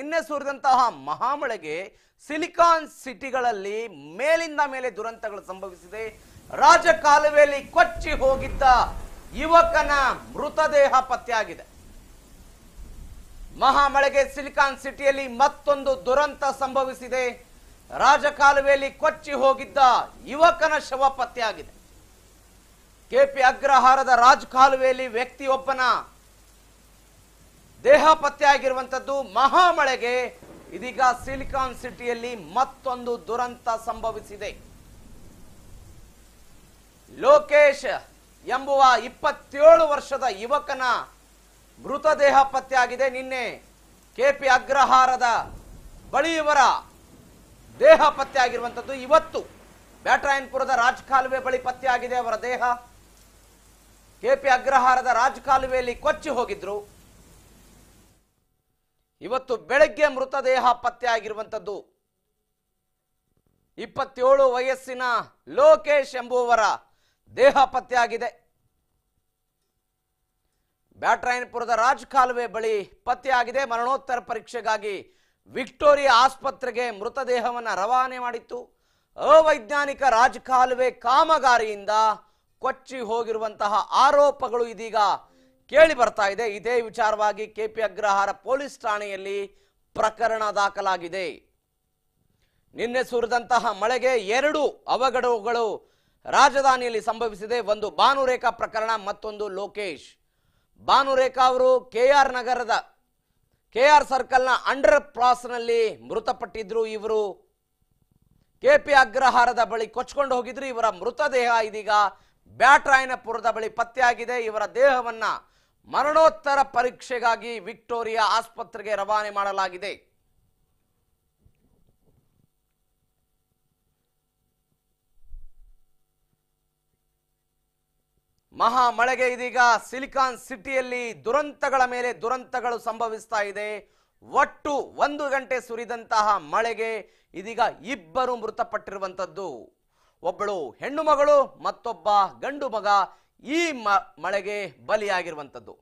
ನಿನ್ನೆ ಸುರಿದಂತಹ ಮಹಾಮಳೆಗೆ ಸಿಲಿಕಾನ್ ಸಿಟಿಗಳಲ್ಲಿ ಮೇಲಿಂದ ಮೇಲೆ ದುರಂತಗಳು ಸಂಭವಿಸಿದೆ ರಾಜಕಾಲುವೆಯಲ್ಲಿ ಕೊಚ್ಚಿ ಹೋಗಿದ್ದ ಯುವಕನ ಮೃತದೇಹ ಪತ್ತೆಯಾಗಿದೆ ಮಹಾಮಳೆಗೆ ಸಿಲಿಕಾನ್ ಸಿಟಿಯಲ್ಲಿ ಮತ್ತೊಂದು ದುರಂತ ಸಂಭವಿಸಿದೆ ರಾಜಕಾಲುವೆಯಲ್ಲಿ ಕೊಚ್ಚಿ ಹೋಗಿದ್ದ ಯುವಕನ ಶವ ಪತ್ತೆಯಾಗಿದೆ ಕೆಪಿ ಅಗ್ರಹಾರದ ರಾಜಕಾಲುವೆಯಲ್ಲಿ ವ್ಯಕ್ತಿಯೊಬ್ಬನ ದೇಹ ಪತ್ತೆಯಾಗಿರುವಂಥದ್ದು ಮಹಾಮಳೆಗೆ ಇದೀಗ ಸಿಲಿಕಾನ್ ಸಿಟಿಯಲ್ಲಿ ಮತ್ತೊಂದು ದುರಂತ ಸಂಭವಿಸಿದೆ ಲೋಕೇಶ್ ಎಂಬುವ ಇಪ್ಪತ್ತೇಳು ವರ್ಷದ ಯುವಕನ ಮೃತದೇಹ ಪತ್ತೆಯಾಗಿದೆ ನಿನ್ನೆ ಕೆಪಿ ಅಗ್ರಹಾರದ ಬಳಿಯವರ ದೇಹ ಪತ್ತೆಯಾಗಿರುವಂಥದ್ದು ಇವತ್ತು ಬ್ಯಾಟ್ರಾಯನ್ಪುರದ ರಾಜಕಾಲುವೆ ಬಳಿ ಪತ್ತೆಯಾಗಿದೆ ಅವರ ದೇಹ ಕೆಪಿ ಅಗ್ರಹಾರದ ರಾಜಕಾಲುವೆಯಲ್ಲಿ ಕೊಚ್ಚಿ ಹೋಗಿದ್ರು ಇವತ್ತು ಬೆಳಗ್ಗೆ ಮೃತದೇಹ ಪತ್ತೆಯಾಗಿರುವಂಥದ್ದು ಇಪ್ಪತ್ತೇಳು ವಯಸ್ಸಿನ ಲೋಕೇಶ್ ಎಂಬುವರ ದೇಹ ಪತ್ತೆಯಾಗಿದೆ ಬ್ಯಾಟ್ರಾಯನ್ಪುರದ ರಾಜ್ ಕಾಲುವೆ ಬಳಿ ಪತ್ತೆಯಾಗಿದೆ ಮರಣೋತ್ತರ ಪರೀಕ್ಷೆಗಾಗಿ ವಿಕ್ಟೋರಿಯಾ ಆಸ್ಪತ್ರೆಗೆ ಮೃತದೇಹವನ್ನು ರವಾನೆ ಮಾಡಿತ್ತು ಅವೈಜ್ಞಾನಿಕ ಕಾಲುವೆ ಕಾಮಗಾರಿಯಿಂದ ಕೊಚ್ಚಿ ಹೋಗಿರುವಂತಹ ಆರೋಪಗಳು ಇದೀಗ ಕೇಳಿ ಬರ್ತಾ ಇದೆ ಇದೇ ವಿಚಾರವಾಗಿ ಕೆಪಿ ಅಗ್ರಹಾರ ಪೊಲೀಸ್ ಠಾಣೆಯಲ್ಲಿ ಪ್ರಕರಣ ದಾಖಲಾಗಿದೆ ನಿನ್ನೆ ಸುರಿದಂತಹ ಮಳೆಗೆ ಎರಡು ಅವಘಡಗಳು ರಾಜಧಾನಿಯಲ್ಲಿ ಸಂಭವಿಸಿದೆ ಒಂದು ಭಾನುರೇಖಾ ಪ್ರಕರಣ ಮತ್ತೊಂದು ಲೋಕೇಶ್ ಭಾನುರೇಖಾ ಅವರು ಕೆ ಆರ್ ನಗರದ ಕೆ ಆರ್ ಸರ್ಕಲ್ನ ಅಂಡರ್ ಪ್ರಾಸ್ನಲ್ಲಿ ಮೃತಪಟ್ಟಿದ್ರು ಇವರು ಕೆ ಪಿ ಅಗ್ರಹಾರದ ಬಳಿ ಕೊಚ್ಕೊಂಡು ಹೋಗಿದ್ರು ಇವರ ಮೃತದೇಹ ಇದೀಗ ಬ್ಯಾಟ್ರಾಯನಪುರದ ಬಳಿ ಪತ್ತೆಯಾಗಿದೆ ಇವರ ದೇಹವನ್ನು ಮರಣೋತ್ತರ ಪರೀಕ್ಷೆಗಾಗಿ ವಿಕ್ಟೋರಿಯಾ ಆಸ್ಪತ್ರೆಗೆ ರವಾನೆ ಮಾಡಲಾಗಿದೆ ಮಹಾ ಮಳೆಗೆ ಇದೀಗ ಸಿಲಿಕಾನ್ ಸಿಟಿಯಲ್ಲಿ ದುರಂತಗಳ ಮೇಲೆ ದುರಂತಗಳು ಸಂಭವಿಸ್ತಾ ಇದೆ ಒಟ್ಟು ಒಂದು ಗಂಟೆ ಸುರಿದಂತಹ ಮಳೆಗೆ ಇದೀಗ ಇಬ್ಬರು ಮೃತಪಟ್ಟಿರುವಂಥದ್ದು ಒಬ್ಬಳು ಹೆಣ್ಣು ಮಗಳು ಮತ್ತೊಬ್ಬ ಗಂಡು ಮಗ ಈ ಮಳೆಗೆ ಬಲಿಯಾಗಿರುವಂಥದ್ದು